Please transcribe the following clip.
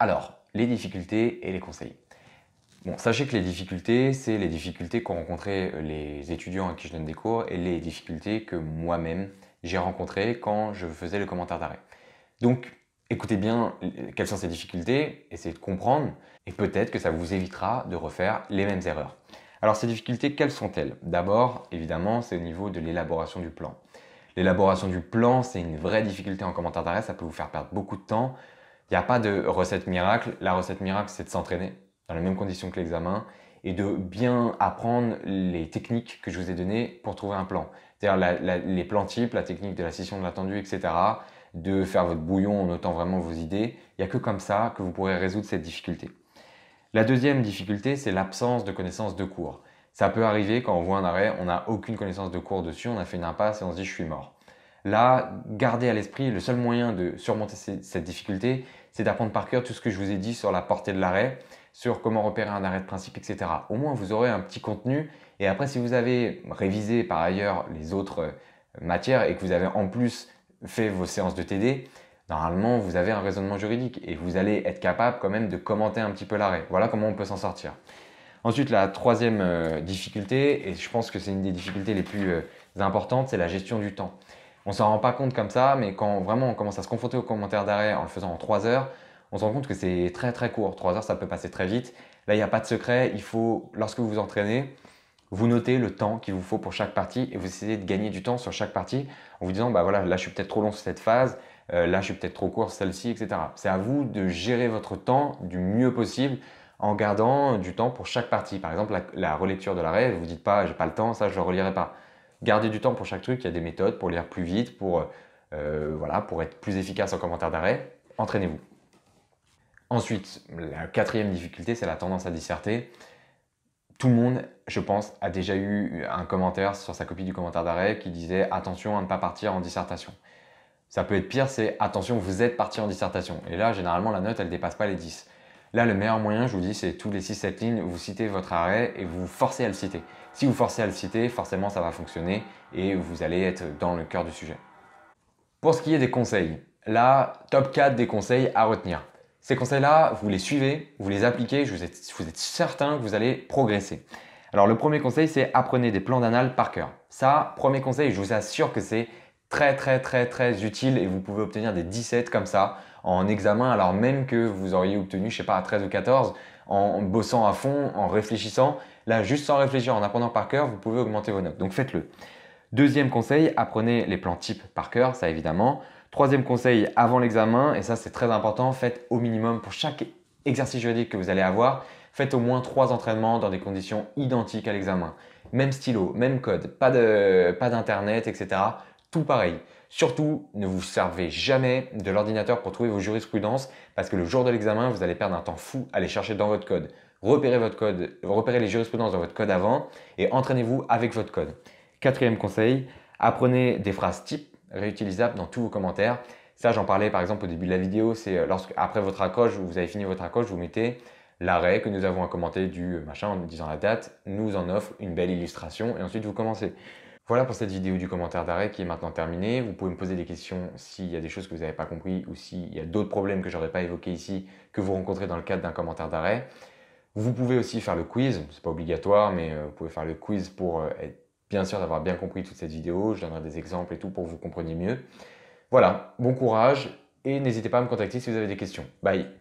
Alors, les difficultés et les conseils. Bon, sachez que les difficultés, c'est les difficultés qu'ont rencontrées euh, les étudiants à qui je donne des cours et les difficultés que moi-même j'ai rencontrées quand je faisais le commentaire d'arrêt. Donc, écoutez bien euh, quelles sont ces difficultés, essayez de comprendre et peut-être que ça vous évitera de refaire les mêmes erreurs. Alors, ces difficultés, quelles sont-elles D'abord, évidemment, c'est au niveau de l'élaboration du plan. L'élaboration du plan, c'est une vraie difficulté en commentaire d'arrêt, ça peut vous faire perdre beaucoup de temps, il n'y a pas de recette miracle. La recette miracle, c'est de s'entraîner dans les mêmes conditions que l'examen et de bien apprendre les techniques que je vous ai données pour trouver un plan. C'est-à-dire les plans types, la technique de la scission de l'attendu, etc. De faire votre bouillon en notant vraiment vos idées. Il n'y a que comme ça que vous pourrez résoudre cette difficulté. La deuxième difficulté, c'est l'absence de connaissances de cours. Ça peut arriver quand on voit un arrêt, on n'a aucune connaissance de cours dessus, on a fait une impasse et on se dit je suis mort. Là, gardez à l'esprit, le seul moyen de surmonter cette difficulté, c'est d'apprendre par cœur tout ce que je vous ai dit sur la portée de l'arrêt, sur comment repérer un arrêt de principe, etc. Au moins, vous aurez un petit contenu. Et après, si vous avez révisé par ailleurs les autres euh, matières et que vous avez en plus fait vos séances de TD, normalement, vous avez un raisonnement juridique et vous allez être capable quand même de commenter un petit peu l'arrêt. Voilà comment on peut s'en sortir. Ensuite, la troisième euh, difficulté, et je pense que c'est une des difficultés les plus euh, importantes, c'est la gestion du temps. On s'en rend pas compte comme ça, mais quand vraiment on commence à se confronter aux commentaires d'arrêt en le faisant en 3 heures, on se rend compte que c'est très très court. 3 heures, ça peut passer très vite. Là, il n'y a pas de secret. Il faut, lorsque vous vous entraînez, vous notez le temps qu'il vous faut pour chaque partie et vous essayez de gagner du temps sur chaque partie en vous disant, bah voilà, là je suis peut-être trop long sur cette phase, euh, là je suis peut-être trop court sur celle-ci, etc. C'est à vous de gérer votre temps du mieux possible en gardant du temps pour chaque partie. Par exemple, la, relecture de l'arrêt, vous ne dites pas, j'ai pas le temps, ça je ne relirai pas. Gardez du temps pour chaque truc. Il y a des méthodes pour lire plus vite, pour, euh, euh, voilà, pour être plus efficace en commentaire d'arrêt. Entraînez-vous. Ensuite, la quatrième difficulté, c'est la tendance à disserter. Tout le monde, je pense, a déjà eu un commentaire sur sa copie du commentaire d'arrêt qui disait attention à ne pas partir en dissertation. Ça peut être pire, c'est attention, vous êtes parti en dissertation. Et là, généralement, la note, elle dépasse pas les 10. Là, le meilleur moyen, je vous dis, c'est tous les 6-7 lignes, vous citez votre arrêt et vous vous forcez à le citer. Si vous forcez à le citer, forcément, ça va fonctionner et vous allez être dans le cœur du sujet. Pour ce qui est des conseils, là, top 4 des conseils à retenir. Ces conseils-là, vous les suivez, vous les appliquez, vous, êtes, vous êtes certain que vous allez progresser. Alors, le premier conseil, c'est apprenez des plans d'anal par cœur. Ça, premier conseil, je vous assure que c'est très très très très utile et vous pouvez obtenir des 17 comme ça en examen alors même que vous auriez obtenu je sais pas à 13 ou 14 en bossant à fond, en réfléchissant. Là juste sans réfléchir, en apprenant par cœur, vous pouvez augmenter vos notes. Donc faites-le. Deuxième conseil, apprenez les plans types par cœur, ça évidemment. Troisième conseil, avant l'examen, et ça c'est très important, faites au minimum pour chaque exercice juridique que vous allez avoir, faites au moins trois entraînements dans des conditions identiques à l'examen. Même stylo, même code, pas d'internet, etc tout pareil. Surtout, ne vous servez jamais de l'ordinateur pour trouver vos jurisprudences parce que le jour de l'examen, vous allez perdre un temps fou à chercher dans votre code. Repérez votre code, les jurisprudences dans votre code avant et entraînez-vous avec votre code. Quatrième conseil, apprenez des phrases types réutilisables dans tous vos commentaires. Ça, j'en parlais par exemple au début de la vidéo, c'est euh, lorsque après votre accroche, vous avez fini votre accroche, vous mettez l'arrêt que nous avons à commenter du euh, machin en disant la date, nous en offre une belle illustration et ensuite vous commencez. Voilà pour cette vidéo du commentaire d'arrêt qui est maintenant terminée. Vous pouvez me poser des questions s'il y a des choses que vous n'avez pas compris ou s'il y a d'autres problèmes que je n'aurais pas évoqués ici que vous rencontrez dans le cadre d'un commentaire d'arrêt. Vous pouvez aussi faire le quiz, c'est pas obligatoire, mais euh, vous pouvez faire le quiz pour euh, être bien sûr d'avoir bien compris toute cette vidéo. Je donnerai des exemples et tout pour que vous compreniez mieux. Voilà, bon courage et n'hésitez pas à me contacter si vous avez des questions. Bye